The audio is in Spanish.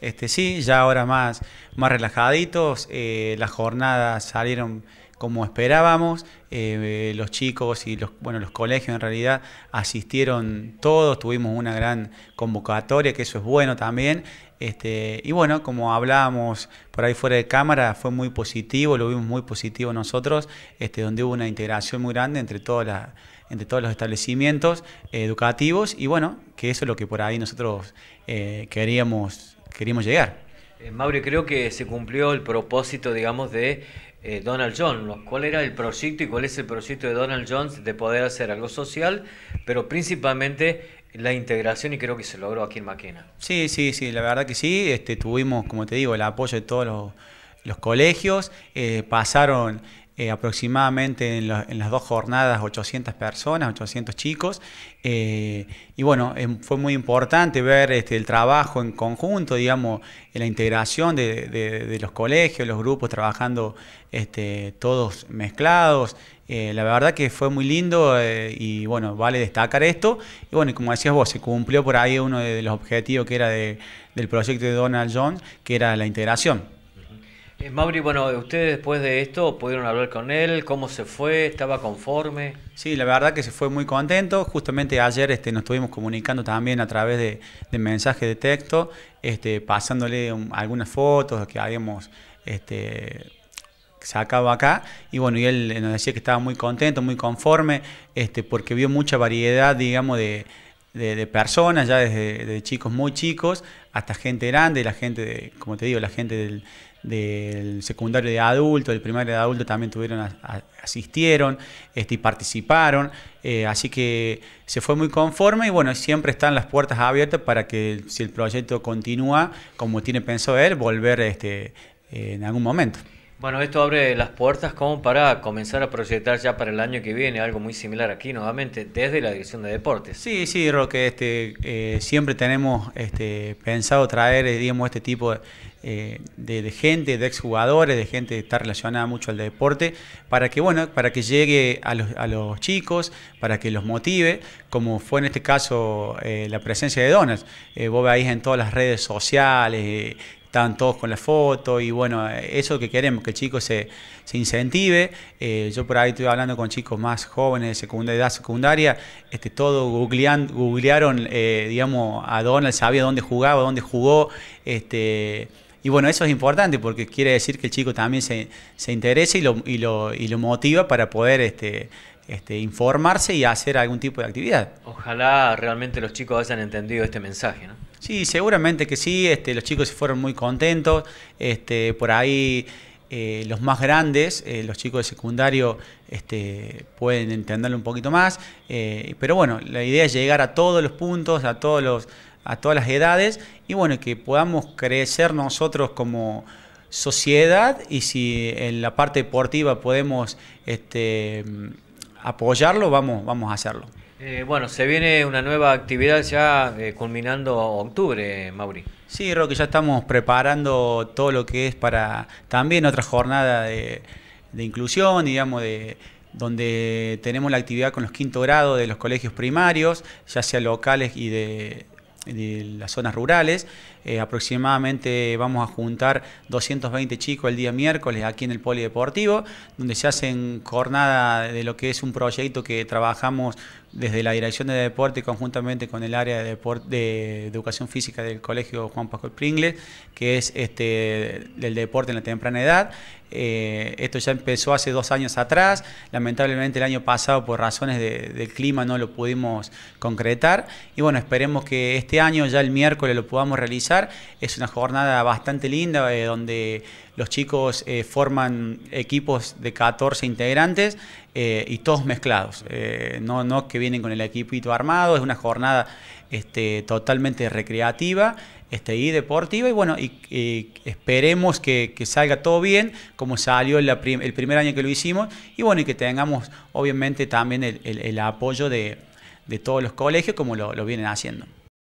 Este, sí, ya ahora más, más relajaditos, eh, las jornadas salieron como esperábamos, eh, los chicos y los, bueno, los colegios en realidad asistieron todos, tuvimos una gran convocatoria, que eso es bueno también, este, y bueno, como hablábamos por ahí fuera de cámara, fue muy positivo, lo vimos muy positivo nosotros, este, donde hubo una integración muy grande entre, entre todos los establecimientos eh, educativos y bueno, que eso es lo que por ahí nosotros queríamos queríamos llegar. Eh, Mauri, creo que se cumplió el propósito, digamos, de eh, Donald Jones, ¿Cuál era el proyecto y cuál es el proyecto de Donald Jones de poder hacer algo social, pero principalmente la integración y creo que se logró aquí en Maquena? Sí, sí, sí, la verdad que sí. Este, tuvimos, como te digo, el apoyo de todos los, colegios. Eh, pasaron eh, aproximadamente en, las dos jornadas 800 personas, 800 chicos. Eh, y bueno, em, fue muy importante ver este, el trabajo en conjunto, digamos, la integración de, los colegios, los grupos trabajando este, todos mezclados. Eh, la verdad que fue muy lindo y bueno, vale destacar esto. Y bueno, como decías vos, se cumplió por ahí uno de, los objetivos que era del proyecto de Donald John, que era la integración. Eh, Mauri, bueno, ustedes después de esto pudieron hablar con él, cómo se fue, estaba conforme. Sí, la verdad que se fue muy contento. Justamente ayer este, nos estuvimos comunicando también a través de, mensajes de texto, este, pasándole algunas fotos que habíamos este, sacado acá. Y bueno, y él eh, nos decía que estaba muy contento, muy conforme, este, porque vio mucha variedad, digamos, de, personas, ya desde chicos muy chicos, hasta gente grande, la gente, como te digo, la gente del, secundario de adulto, del primario de adulto también tuvieron, asistieron este, y participaron. Eh, así que se fue muy conforme y bueno, siempre están las puertas abiertas para que si el proyecto continúa como tiene pensado él, volver este, en algún momento. Bueno, esto abre las puertas como para comenzar a proyectar ya para el año que viene algo muy similar aquí nuevamente desde la Dirección de Deportes. Sí, sí, Roque, este, eh, siempre tenemos este, pensado traer eh, digamos, este tipo eh, de, gente, de exjugadores, de gente que está relacionada mucho al deporte, para que, bueno, para que llegue a los, chicos, para que los motive, como fue en este caso la presencia de Donas. vos veis en todas las redes sociales están todos con la foto y bueno, eso que queremos, que el chico se, incentive. Eh, yo por ahí estoy hablando con chicos más jóvenes, secundaria, edad secundaria, este, todos googlearon, eh, digamos, a Donald, sabía dónde jugaba, dónde jugó, este... Y bueno, eso es importante porque quiere decir que el chico también se, se interesa y lo, y, lo, y lo motiva para poder este, este, informarse y hacer algún tipo de actividad. Ojalá realmente los chicos hayan entendido este mensaje, ¿no? Sí, seguramente que sí. Este, los chicos se fueron muy contentos. Este, por ahí eh, los más grandes, eh, los chicos de secundario, este, pueden entenderlo un poquito más. Eh, pero bueno, la idea es llegar a todos los puntos, a todos los, a todas las edades, y bueno, que podamos crecer nosotros como sociedad, y si en la parte deportiva podemos este, apoyarlo, vamos, vamos a hacerlo. Eh, bueno, se viene una nueva actividad ya eh, culminando octubre, Mauri. Sí, Roque, ya estamos preparando todo lo que es para también otra jornada de, inclusión, digamos, de donde tenemos la actividad con los quinto grado de los colegios primarios, ya sea locales y de las zonas rurales. Eh, aproximadamente vamos a juntar 220 chicos el día miércoles aquí en el Polideportivo, donde se hacen jornada de lo que es un proyecto que trabajamos desde la Dirección de Deporte conjuntamente con el área de, de Educación Física del Colegio Juan Pascual Pringle que es este, del deporte en la temprana edad. Eh, esto ya empezó hace dos años atrás, lamentablemente el año pasado por razones del clima no lo pudimos concretar y bueno, esperemos que este año ya el miércoles lo podamos realizar es una jornada bastante linda eh, donde los chicos eh, forman equipos de 14 integrantes eh, y todos mezclados. no, no que vienen con el equipito armado, es una jornada este, totalmente recreativa este, y deportiva. Y bueno, y, esperemos que, salga todo bien, como salió el primer año que lo hicimos. Y bueno, y que tengamos obviamente también el, apoyo de, todos los colegios como lo vienen haciendo.